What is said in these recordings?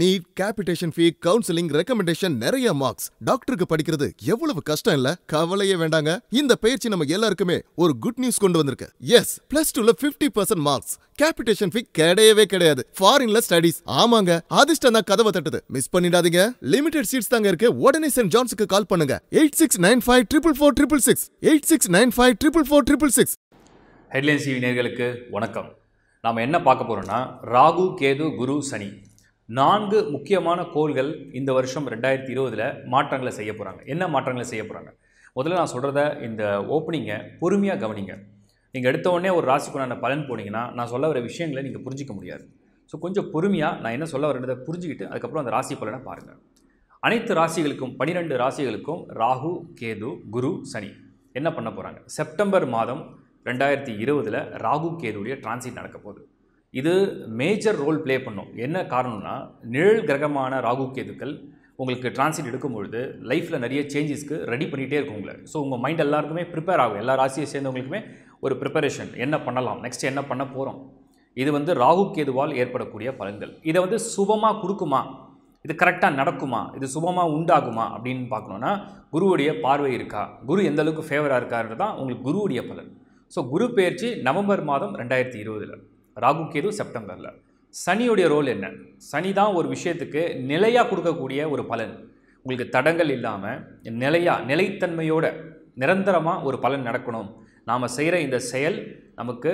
NEET capitation fee counselling recommendation நிறைய marks டாக்டருக்கு படிக்கிறது எவ்வளவு கஷ்டம் இல்ல கவலையே வேண்டாங்க இந்த பயிற்சி நம்ம எல்லாருக்குமே ஒரு குட் நியூஸ் கொண்டு வந்திருக்கு எஸ் பிளஸ் டூல fifty percent marks capitation fee கிடையவே கிடையாது ஃபாரின்ல ஸ்டடிஸ் ஆமாங்க அதிர்ஷ்டம் தான் கதவை தட்டுது மிஸ் பண்ணிடாதீங்க லிமிடெட் சீட்ஸ் தாங்க இருக்கு உடனே சென்ட் ஜான்ஸுக்கு கால் பண்ணுங்க eight six nine five triple four triple six eight six nine five triple four triple six Headlines TV நேர்களுக்கு வணக்கம் நாம் என்ன பார்க்க போறோம்னா ராகு கேது குரு சனி நான்கு முக்கியமான கோள்கள் இந்த வருஷம் ரெண்டாயிரத்தி இருபதில் மாற்றங்களை செய்ய போகிறாங்க என்ன மாற்றங்களை செய்ய போகிறாங்க முதல்ல நான் சொல்கிறத இந்த ஓப்பனிங்கை பொறுமையாக கவனிங்க நீங்கள் எடுத்த உடனே ஒரு ராசிக்குண்டான பலன் போனீங்கன்னா நான் சொல்ல வர விஷயங்களை நீங்கள் புரிஞ்சிக்க முடியாது ஸோ கொஞ்சம் பொறுமையாக நான் என்ன சொல்ல வரேன்றதை புரிஞ்சுக்கிட்டு அதுக்கப்புறம் அந்த ராசி பலனை பாருங்கள் அனைத்து ராசிகளுக்கும் பனிரெண்டு ராசிகளுக்கும் ராகு கேது குரு சனி என்ன பண்ண போகிறாங்க செப்டம்பர் மாதம் ரெண்டாயிரத்தி இருபதில் ராகு கேதுடைய டிரான்சிட் நடக்க போகுது இது மேஜர் ரோல் ப்ளே பண்ணும் என்ன காரணம்னா நிழல் கிரகமான ராகு கேதுக்கள் உங்களுக்கு டிரான்சிட் எடுக்கும்பொழுது லைஃப்பில் நிறைய சேஞ்சஸ்க்கு ரெடி பண்ணிகிட்டே இருக்கும் உங்களை ஸோ உங்கள் மைண்ட் எல்லாருக்குமே ப்ரிப்பேர் ஆகும் எல்லா ராசியை சேர்ந்தவங்களுக்குமே ஒரு ப்ரிப்பரேஷன் என்ன பண்ணலாம் நெக்ஸ்ட் என்ன பண்ண போகிறோம் இது வந்து ராகு கேதுவால் ஏற்படக்கூடிய பலன்கள் இதை வந்து சுபமாக கொடுக்குமா இது கரெக்டாக நடக்குமா இது சுபமாக உண்டாகுமா அப்படின்னு பார்க்கணுன்னா குருவுடைய பார்வை இருக்கா குரு எந்த அளவுக்கு ஃபேவராக இருக்காருன்றது தான் உங்களுக்கு குருவுடைய பலன் ஸோ குரு பயிற்சி நவம்பர் மாதம் ரெண்டாயிரத்தி இருபதில் ராகு கேது செப்டம்பரில் சனியுடைய ரோல் என்ன சனி தான் ஒரு விஷயத்துக்கு நிலையாக கொடுக்கக்கூடிய ஒரு பலன் உங்களுக்கு தடங்கள் இல்லாமல் நிலையாக நிலைத்தன்மையோட நிரந்தரமாக ஒரு பலன் நடக்கணும் நாம் செய்கிற இந்த செயல் நமக்கு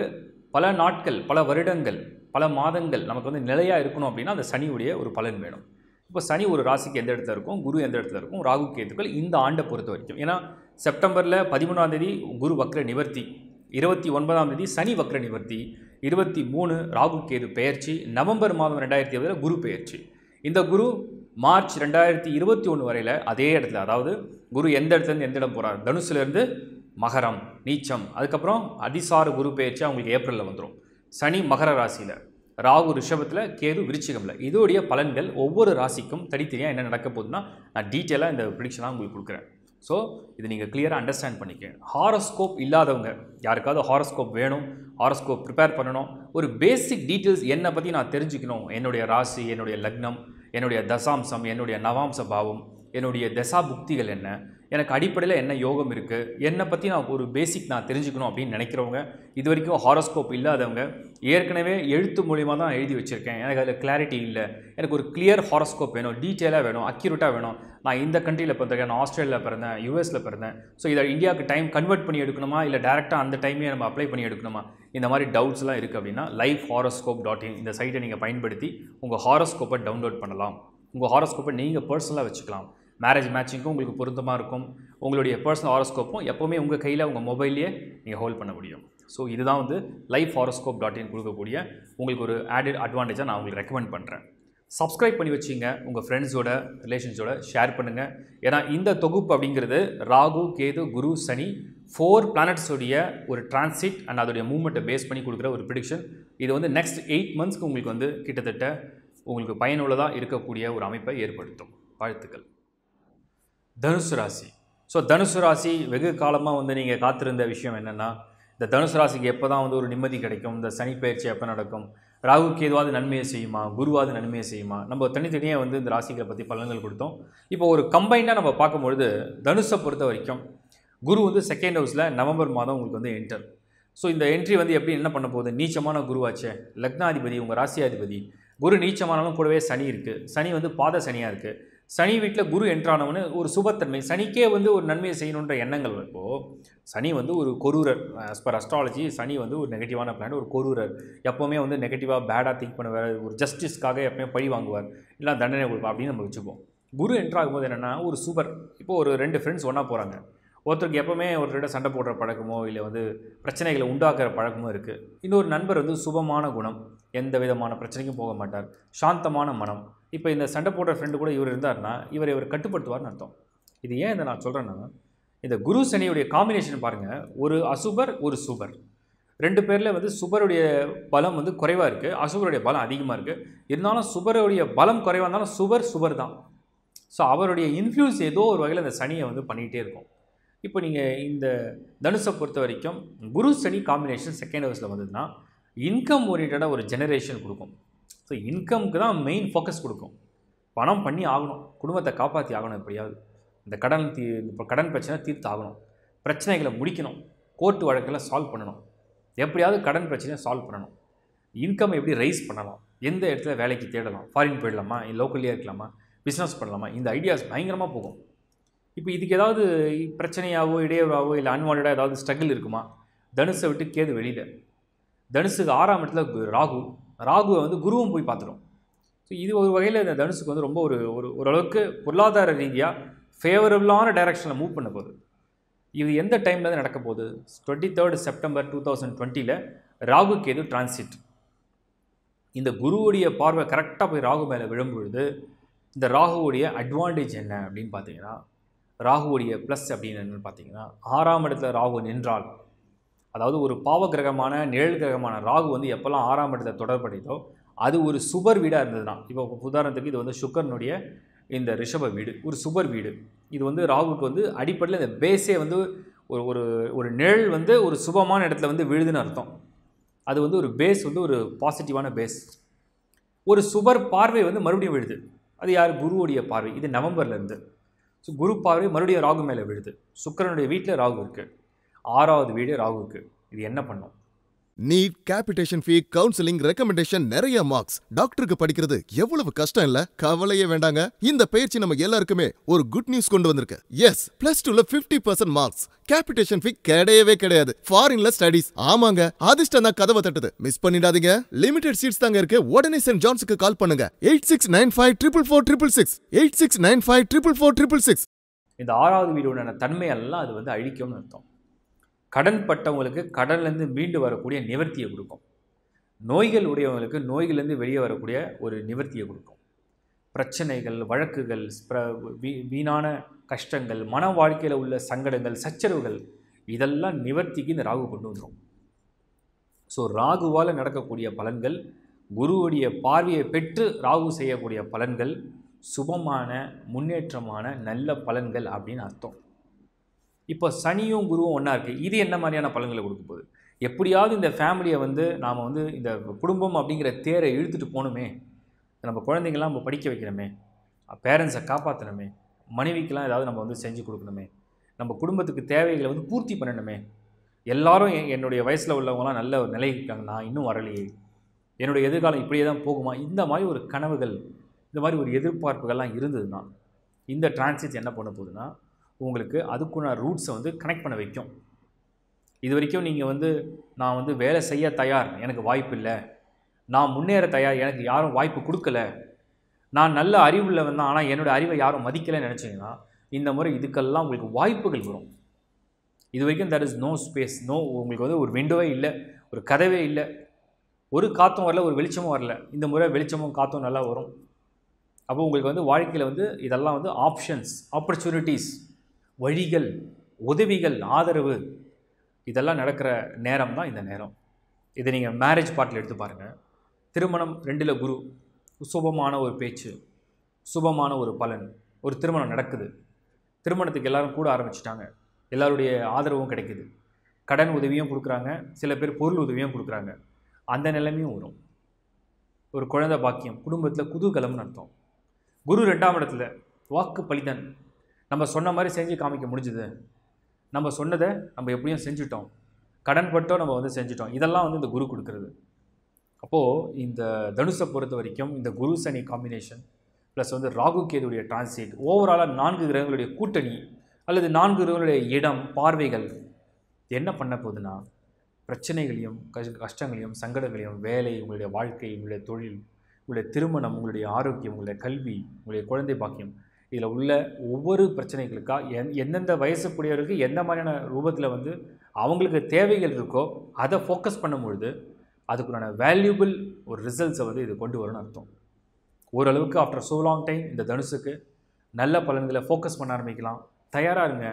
பல நாட்கள் பல வருடங்கள் பல மாதங்கள் நமக்கு வந்து நிலையாக இருக்கணும் அப்படின்னா அந்த சனியுடைய ஒரு பலன் வேணும் இப்போ சனி ஒரு ராசிக்கு எந்த இடத்துல இருக்கும் குரு எந்த இடத்துல இருக்கும் ராகு கேதுக்கள் இந்த ஆண்டை பொறுத்த வரைக்கும் ஏன்னா செப்டம்பரில் பதிமூணாம் தேதி குரு வக்ர நிவர்த்தி இருபத்தி ஒன்பதாம் தேதி சனி வக்ர நிவர்த்தி இருபத்தி மூணு ராகு கேது பெயர்ச்சி நவம்பர் மாதம் ரெண்டாயிரத்தி இருபதில் குரு பெயர்ச்சி இந்த குரு மார்ச் ரெண்டாயிரத்தி இருபத்தி ஒன்று வரையில் அதே இடத்துல அதாவது குரு எந்த இடத்துலேருந்து எந்த இடம் போகிறார் தனுசுலேருந்து மகரம் நீச்சம் அதுக்கப்புறம் அதிசார குரு பெயர்ச்சி அவங்களுக்கு ஏப்ரலில் வந்துடும் சனி மகர ராசியில் ராகு ரிஷபத்தில் கேது விருச்சிகமில் இதோடைய பலன்கள் ஒவ்வொரு ராசிக்கும் தனித்தனியாக என்ன நடக்க போகுதுன்னா நான் டீட்டெயிலாக இந்த ப்ரிடிக்ஷனாக உங்களுக்கு கொடுக்குறேன் ஸோ இது நீங்கள் கிளியராக அண்டர்ஸ்டாண்ட் பண்ணிக்கணும் ஹாரோஸ்கோப் இல்லாதவங்க யாருக்காவது ஹாரோஸ்கோப் வேணும் ஹாரோஸ்கோப் ப்ரிப்பேர் பண்ணணும் ஒரு பேசிக் டீட்டெயில்ஸ் என்னை பற்றி நான் தெரிஞ்சுக்கணும் என்னுடைய ராசி என்னுடைய லக்னம் என்னுடைய தசாம்சம் என்னுடைய நவாம்ச பாவம் என்னுடைய தசா புக்திகள் என்ன எனக்கு அடிப்படையில் என்ன யோகம் இருக்குது என்னை பற்றி நான் ஒரு பேசிக் நான் தெரிஞ்சுக்கணும் அப்படின்னு நினைக்கிறவங்க இது வரைக்கும் ஹாரோஸ்கோப் இல்லாதவங்க ஏற்கனவே எழுத்து மூலியமாக தான் எழுதி வச்சுருக்கேன் எனக்கு அதில் கிளாரிட்டி இல்லை எனக்கு ஒரு கிளியர் ஹாரோஸ்கோப் வேணும் டீட்டெயிலாக வேணும் அக்யூரேட்டாக வேணும் நான் இந்த கண்ட்ரியில் பிறந்திருக்கேன் நான் ஆஸ்திரேலியாவில் பிறந்தேன் யூஎஸில் பிறந்தேன் ஸோ இதை இந்தியாவுக்கு டைம் கன்வெர்ட் பண்ணி எடுக்கணுமா இல்லை டேரெக்டாக அந்த டைமே நம்ம அப்ளை பண்ணி எடுக்கணுமா இந்த மாதிரி டவுட்ஸ்லாம் இருக்குது அப்படின்னா லைஃப் ஹாரோஸ்கோப் டாட் இன் இந்த சைட்டை நீங்கள் பயன்படுத்தி உங்கள் ஹாரோஸ்கோப்பை டவுன்லோட் பண்ணலாம் உங்கள் ஹாரோஸ்கோப்பை நீங்கள் பர்சனலாக வச்சுக்கலாம் மேரேஜ் மேட்சிங்கும் உங்களுக்கு பொருத்தமாக இருக்கும் உங்களுடைய பர்சனல் ஹாரோஸ்கோப்பும் எப்போவுமே உங்கள் கையில் உங்கள் மொபைல்லையே நீங்கள் ஹோல்ட் பண்ண முடியும் ஸோ இதுதான் வந்து லைஃப் ஹாரோஸ்கோப் டாட் இன் கொடுக்கக்கூடிய உங்களுக்கு ஒரு ஆடட் அட்வான்டேஜாக நான் உங்களுக்கு ரெக்கமெண்ட் பண்ணுறேன் சப்ஸ்கிரைப் பண்ணி வச்சிங்க உங்கள் ஃப்ரெண்ட்ஸோட ரிலேஷன்ஸோட ஷேர் பண்ணுங்கள் ஏன்னா இந்த தொகுப்பு அப்படிங்கிறது ராகு கேது குரு சனி ஃபோர் பிளானட்ஸோடைய ஒரு டிரான்சிட் அண்ட் அதோடைய மூவ்மெண்ட்டை பேஸ் பண்ணி கொடுக்குற ஒரு ப்ரிடிக்ஷன் இது வந்து நெக்ஸ்ட் எயிட் மந்த்ஸ்க்கு உங்களுக்கு வந்து கிட்டத்தட்ட உங்களுக்கு பயனுள்ளதாக இருக்கக்கூடிய ஒரு அமைப்பை ஏற்படுத்தும் வாழ்த்துக்கள் தனுசு ராசி ஸோ தனுசு ராசி வெகு காலமாக வந்து நீங்கள் காத்திருந்த விஷயம் என்னென்னா இந்த தனுசு ராசிக்கு எப்போ தான் வந்து ஒரு நிம்மதி கிடைக்கும் இந்த சனி பயிற்சி எப்போ நடக்கும் ராகுக்கு எதுவாவது நன்மையை செய்யுமா குருவாவது நன்மையை செய்யுமா நம்ம தனித்தனியாக வந்து இந்த ராசிகளை பற்றி பலன்கள் கொடுத்தோம் இப்போ ஒரு கம்பைண்டாக நம்ம பார்க்கும்பொழுது தனுஷை பொறுத்த வரைக்கும் குரு வந்து செகண்ட் ஹவுஸில் நவம்பர் மாதம் உங்களுக்கு வந்து என்டர் ஸோ இந்த என்ட்ரி வந்து எப்படி என்ன பண்ண போகுது நீச்சமான குருவாச்சே லக்னாதிபதி உங்கள் ராசியாதிபதி குரு நீச்சமானாலும் கூடவே சனி இருக்குது சனி வந்து பாத சனியாக இருக்குது சனி வீட்டில் குரு என்றானவனு ஒரு சுபத்தன்மை சனிக்கே வந்து ஒரு நன்மையை செய்யணுன்ற எண்ணங்கள் இப்போது சனி வந்து ஒரு கொரூரர் ஆஸ் பர் அஸ்ட்ராலஜி சனி வந்து ஒரு நெகட்டிவான பிளான் ஒரு கொரூரர் எப்போவுமே வந்து நெகட்டிவாக பேடாக திங்க் பண்ணுவார் ஒரு ஜஸ்டிஸ்க்காக எப்பவுமே பழி வாங்குவார் இல்லை தண்டனை கொடுப்பார் அப்படின்னு நம்ம வச்சுப்போம் குரு என்றாகும் போது என்னென்னா ஒரு சூப்பர் இப்போது ஒரு ரெண்டு ஃப்ரெண்ட்ஸ் ஒன்றா போகிறாங்க ஒருத்தருக்கு எப்போவுமே ஒருத்தர்கிட்ட சண்டை போடுற பழக்கமோ இல்லை வந்து பிரச்சனைகளை உண்டாக்குற பழக்கமோ இருக்குது இன்னொரு நண்பர் வந்து சுபமான குணம் எந்த விதமான பிரச்சனைக்கும் போக மாட்டார் சாந்தமான மனம் இப்போ இந்த சண்டை போடுற ஃப்ரெண்டு கூட இவர் இருந்தார்னா இவர் இவர் கட்டுப்படுத்துவார்னு அர்த்தம் இது ஏன் இதை நான் சொல்கிறேன்னா இந்த குரு சனியுடைய காம்பினேஷன் பாருங்கள் ஒரு அசுபர் ஒரு சுபர் ரெண்டு பேரில் வந்து சுபருடைய பலம் வந்து குறைவாக இருக்குது அசுபருடைய பலம் அதிகமாக இருக்குது இருந்தாலும் சுபருடைய பலம் குறைவாக இருந்தாலும் சுபர் சுபர் தான் ஸோ அவருடைய இன்ஃப்ளூயன்ஸ் ஏதோ ஒரு வகையில் அந்த சனியை வந்து பண்ணிகிட்டே இருக்கும் இப்போ நீங்கள் இந்த தனுஷை பொறுத்த வரைக்கும் குரு சனி காம்பினேஷன் செகண்ட் ஹவுஸில் வந்ததுன்னா இன்கம் ஓரியன்டாக ஒரு ஜெனரேஷன் கொடுக்கும் ஸோ இன்கம்க்கு தான் மெயின் ஃபோக்கஸ் கொடுக்கும் பணம் பண்ணி ஆகணும் குடும்பத்தை காப்பாற்றி ஆகணும் எப்படியாவது இந்த கடன் தீ இப்போ கடன் பிரச்சனை தீர்த்து ஆகணும் பிரச்சனைகளை முடிக்கணும் கோர்ட்டு வழக்கில் சால்வ் பண்ணணும் எப்படியாவது கடன் பிரச்சனையை சால்வ் பண்ணணும் இன்கம் எப்படி ரைஸ் பண்ணலாம் எந்த இடத்துல வேலைக்கு தேடலாம் ஃபாரின் போயிடலாமா லோக்கல்லேயே இருக்கலாமா பிஸ்னஸ் பண்ணலாமா இந்த ஐடியாஸ் பயங்கரமாக போகும் இப்போ இதுக்கு ஏதாவது பிரச்சனையாவோ இடையூறாவோ இல்லை அன்வான்டாக ஏதாவது ஸ்ட்ரகிள் இருக்குமா தனுஷை விட்டு கேது வெளியில் தனுசுக்கு ஆறாம் இடத்துல ராகு ராகுவை வந்து குருவும் போய் பார்த்துடும் ஸோ இது ஒரு வகையில் இந்த தனுஷுக்கு வந்து ரொம்ப ஒரு ஒரு ஓரளவுக்கு பொருளாதார ரீதியாக ஃபேவரபுளான டைரக்ஷனில் மூவ் பண்ண போகுது இது எந்த டைமில் நடக்க போகுது twenty third September two thousand டுவெண்ட்டியில் ராகு கேது டிரான்சிட் இந்த குருவுடைய பார்வை கரெக்டாக போய் ராகு மேலே விழும்பொழுது இந்த ராகுவுடைய அட்வான்டேஜ் என்ன அப்படின்னு பார்த்தீங்கன்னா ராகுவுடைய ப்ளஸ் அப்படின்னு என்னென்னு பார்த்தீங்கன்னா ஆறாம் இடத்துல ராகு நின்றால் அதாவது ஒரு பாவ கிரகமான நிழல் கிரகமான ராகு வந்து எப்போல்லாம் ஆறாம் இடத்துல தொடர்படைதோ அது ஒரு சுபர் வீடாக தான் இப்போ உதாரணத்துக்கு இது வந்து சுக்கரனுடைய இந்த ரிஷப வீடு ஒரு சுபர் வீடு இது வந்து ராகுக்கு வந்து அடிப்படையில் இந்த பேஸே வந்து ஒரு ஒரு ஒரு நிழல் வந்து ஒரு சுபமான இடத்துல வந்து விழுதுன்னு அர்த்தம் அது வந்து ஒரு பேஸ் வந்து ஒரு பாசிட்டிவான பேஸ் ஒரு சுபர் பார்வை வந்து மறுபடியும் விழுது அது யார் குருவுடைய பார்வை இது நவம்பர்லேருந்து ஸோ குரு பார்வை மறுபடியும் ராகு மேலே விழுது சுக்கரனுடைய வீட்டில் ராகு இருக்குது ஆறாவது வீடு இருக்குது இது என்ன பண்ணும் NEET capitation fee counselling recommendation நிறைய மார்க்ஸ் டாக்டருக்கு படிக்கிறது எவ்வளவு கஷ்டம் இல்ல கவலையே வேண்டாங்க இந்த பயிற்சி நம்ம எல்லாருக்குமே ஒரு குட் நியூஸ் கொண்டு வந்திருக்கு எஸ் பிளஸ் டூல fifty percent marks capitation fee கிடையவே கிடையாது ஃபாரின்ல ஸ்டடிஸ் ஆமாங்க அதிர்ஷ்டம் தான் கதவை தட்டுது மிஸ் பண்ணிடாதீங்க லிமிடெட் சீட்ஸ் தாங்க இருக்கு உடனே சென்ட் ஜான்ஸுக்கு கால் பண்ணுங்க eight six nine five triple four triple six eight six nine five triple four triple six இந்த ஆறாவது வீடோட தன்மையெல்லாம் அது வந்து அழிக்கும்னு அர்த்தம் கடன் பட்டவங்களுக்கு கடன்லேருந்து மீண்டு வரக்கூடிய நிவர்த்தியை கொடுக்கும் நோய்கள் உடையவங்களுக்கு நோய்கள்லேருந்து வெளியே வரக்கூடிய ஒரு நிவர்த்தியை கொடுக்கும் பிரச்சனைகள் வழக்குகள் வீணான கஷ்டங்கள் மன வாழ்க்கையில் உள்ள சங்கடங்கள் சச்சரவுகள் இதெல்லாம் நிவர்த்திக்கு இந்த ராகு கொண்டு வந்துடும் ஸோ ராகுவால் நடக்கக்கூடிய பலன்கள் குருவுடைய பார்வையை பெற்று ராகு செய்யக்கூடிய பலன்கள் சுபமான முன்னேற்றமான நல்ல பலன்கள் அப்படின்னு அர்த்தம் இப்போ சனியும் குருவும் ஒன்றா இருக்குது இது என்ன மாதிரியான பலன்களை கொடுக்க போகுது எப்படியாவது இந்த ஃபேமிலியை வந்து நாம் வந்து இந்த குடும்பம் அப்படிங்கிற தேரை இழுத்துட்டு போகணுமே நம்ம குழந்தைங்களாம் நம்ம படிக்க வைக்கணுமே பேரண்ட்ஸை காப்பாற்றணுமே மனைவிக்கெலாம் ஏதாவது நம்ம வந்து செஞ்சு கொடுக்கணுமே நம்ம குடும்பத்துக்கு தேவைகளை வந்து பூர்த்தி பண்ணணுமே எல்லாரும் என்னுடைய வயசில் உள்ளவங்களாம் நல்ல ஒரு நிலை இருக்காங்க நான் இன்னும் வரலையே என்னுடைய எதிர்காலம் இப்படியே தான் போகுமா இந்த மாதிரி ஒரு கனவுகள் இந்த மாதிரி ஒரு எதிர்பார்ப்புகள்லாம் இருந்ததுன்னா இந்த டிரான்சிட் என்ன பண்ண போகுதுன்னா உங்களுக்கு அதுக்குண்டான ரூட்ஸை வந்து கனெக்ட் பண்ண வைக்கும் இது வரைக்கும் நீங்கள் வந்து நான் வந்து வேலை செய்ய தயார் எனக்கு வாய்ப்பு இல்லை நான் முன்னேற தயார் எனக்கு யாரும் வாய்ப்பு கொடுக்கல நான் நல்ல அறிவில் வந்தேன் ஆனால் என்னோடய அறிவை யாரும் மதிக்கலைன்னு நினச்சிங்கன்னா இந்த முறை இதுக்கெல்லாம் உங்களுக்கு வாய்ப்புகள் வரும் இது வரைக்கும் that is no space no உங்களுக்கு வந்து ஒரு விண்டோவே இல்லை ஒரு கதவே இல்லை ஒரு காற்றும் வரல ஒரு வெளிச்சமும் வரல இந்த முறை வெளிச்சமும் காற்றும் நல்லா வரும் அப்போ உங்களுக்கு வந்து வாழ்க்கையில் வந்து இதெல்லாம் வந்து ஆப்ஷன்ஸ் ஆப்பர்ச்சுனிட்டிஸ் வழிகள் உதவிகள் ஆதரவு இதெல்லாம் நடக்கிற நேரம் தான் இந்த நேரம் இதை நீங்கள் மேரேஜ் பாட்டில் எடுத்து பாருங்கள் திருமணம் ரெண்டில் குரு சுபமான ஒரு பேச்சு சுபமான ஒரு பலன் ஒரு திருமணம் நடக்குது திருமணத்துக்கு எல்லோரும் கூட ஆரம்பிச்சிட்டாங்க எல்லாருடைய ஆதரவும் கிடைக்குது கடன் உதவியும் கொடுக்குறாங்க சில பேர் பொருள் உதவியும் கொடுக்குறாங்க அந்த நிலைமையும் வரும் ஒரு குழந்தை பாக்கியம் குடும்பத்தில் குதூகலம்னு அர்த்தம் குரு ரெண்டாம் இடத்துல வாக்கு பலிதன் நம்ம சொன்ன மாதிரி செஞ்சு காமிக்க முடிஞ்சுது நம்ம சொன்னதை நம்ம எப்படியும் செஞ்சுட்டோம் கடன்பட்டோ நம்ம வந்து செஞ்சுட்டோம் இதெல்லாம் வந்து இந்த குரு கொடுக்குறது அப்போது இந்த தனுஷை பொறுத்த வரைக்கும் இந்த குரு சனி காம்பினேஷன் ப்ளஸ் வந்து ராகு கேதுடைய டிரான்சிட் ஓவராலாக நான்கு கிரகங்களுடைய கூட்டணி அல்லது நான்கு கிரகங்களுடைய இடம் பார்வைகள் என்ன பண்ண போகுதுன்னா பிரச்சனைகளையும் கஷ்டங்களையும் சங்கடங்களையும் வேலை உங்களுடைய வாழ்க்கை உங்களுடைய தொழில் உங்களுடைய திருமணம் உங்களுடைய ஆரோக்கியம் உங்களுடைய கல்வி உங்களுடைய குழந்தை பாக்கியம் இதில் உள்ள ஒவ்வொரு பிரச்சனைகளுக்காக எந் எந்தெந்த வயசுக்குடியவர்களுக்கு எந்த மாதிரியான ரூபத்தில் வந்து அவங்களுக்கு தேவைகள் இருக்கோ அதை ஃபோக்கஸ் பண்ணும்பொழுது அதுக்குண்டான வேல்யூபிள் ஒரு ரிசல்ட்ஸை வந்து இது கொண்டு வரும்னு அர்த்தம் ஓரளவுக்கு ஆஃப்டர் ஸோ லாங் டைம் இந்த தனுசுக்கு நல்ல பலன்களை ஃபோக்கஸ் பண்ண ஆரம்பிக்கலாம் தயாராக இருங்க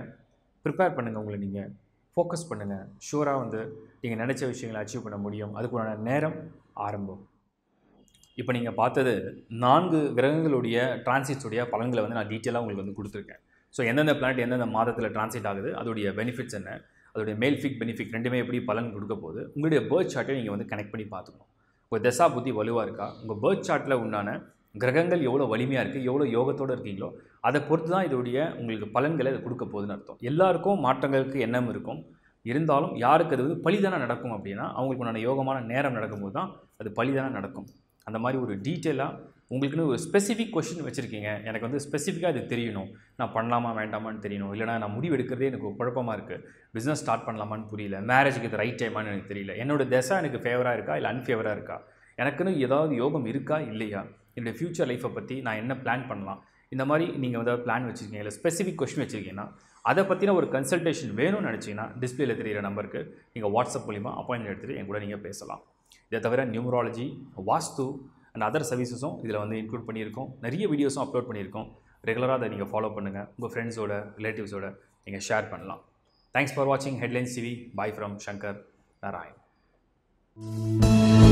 ப்ரிப்பேர் பண்ணுங்கள் உங்களை நீங்கள் ஃபோக்கஸ் பண்ணுங்கள் ஷூராக வந்து நீங்கள் நினச்ச விஷயங்களை அச்சீவ் பண்ண முடியும் அதுக்குண்டான நேரம் ஆரம்பம் இப்போ நீங்கள் பார்த்தது நான்கு கிரகங்களுடைய டிரான்சிட்ஸுடைய பலன்களை வந்து நான் டீட்டெயிலாக உங்களுக்கு வந்து கொடுத்துருக்கேன் ஸோ எந்தெந்த பிளானட் எந்தெந்த மாதத்தில் டிரான்சிட் ஆகுது அதோடைய பெனிஃபிட்ஸ் என்ன அதோடைய ஃபிக் பெனிஃபிட் ரெண்டுமே எப்படி பலன் கொடுக்க போகுது உங்களுடைய பேர்த் சார்ட்டை நீங்கள் வந்து கனெக்ட் பண்ணி பார்த்துக்கணும் உங்கள் தசா புத்தி வலுவாக இருக்கா உங்கள் பேர்த் சார்ட்டில் உண்டான கிரகங்கள் எவ்வளோ வலிமையாக இருக்குது எவ்வளோ யோகத்தோடு இருக்கீங்களோ அதை பொறுத்து தான் இதோடைய உங்களுக்கு பலன்களை அதை கொடுக்க போகுதுன்னு அர்த்தம் எல்லாருக்கும் மாற்றங்களுக்கு எண்ணம் இருக்கும் இருந்தாலும் யாருக்கு அது வந்து பழிதானே நடக்கும் அப்படின்னா அவங்களுக்கு உண்டான யோகமான நேரம் நடக்கும்போது தான் அது பழிதானே நடக்கும் அந்த மாதிரி ஒரு டீட்டெயிலாக உங்களுக்குன்னு ஒரு ஸ்பெசிஃபிக் கொஷின் வச்சுருக்கீங்க எனக்கு வந்து ஸ்பெசிஃபிக்காக இது தெரியணும் நான் பண்ணலாமா வேண்டாமான்னு தெரியணும் இல்லைனா நான் முடிவு எடுக்கிறதே எனக்கு குழப்பமாக இருக்குது பிஸ்னஸ் ஸ்டார்ட் பண்ணலாமான்னு புரியல மேரேஜுக்கு இது ரைட் டைமானு எனக்கு தெரியல என்னோடய திசை எனக்கு ஃபேவராக இருக்கா இல்லை அன்ஃபேவராக இருக்கா எனக்குன்னு ஏதாவது யோகம் இருக்கா இல்லையா என்னுடைய ஃப்யூச்சர் லைஃப்பை பற்றி நான் என்ன பிளான் பண்ணலாம் இந்த மாதிரி நீங்கள் ஏதாவது பிளான் வச்சுருக்கீங்க இல்லை ஸ்பெசிஃபிக் கொஷின் வச்சுருக்கீங்கன்னா அதை பற்றின ஒரு கன்சல்டேஷன் வேணும்னு நினச்சிங்கன்னா டிஸ்பிளேயில் தெரியிற நம்பருக்கு நீங்கள் வாட்ஸ்அப் மூலிமா அப்பாயின்மெண்ட் எடுத்துகிட்டு என் கூட நீங்கள் பேசலாம் இதை தவிர நியூமராலஜி வாஸ்து அண்ட் அதர் சர்வீசஸும் இதில் வந்து இன்க்ளூட் பண்ணியிருக்கோம் நிறைய வீடியோஸும் அப்லோட் பண்ணியிருக்கோம் ரெகுலராக அதை நீங்கள் ஃபாலோ பண்ணுங்கள் உங்கள் ஃப்ரெண்ட்ஸோட ரிலேட்டிவ்ஸோட நீங்கள் ஷேர் பண்ணலாம் தேங்க்ஸ் ஃபார் வாட்சிங் Headlines TV bye from Shankar Narayan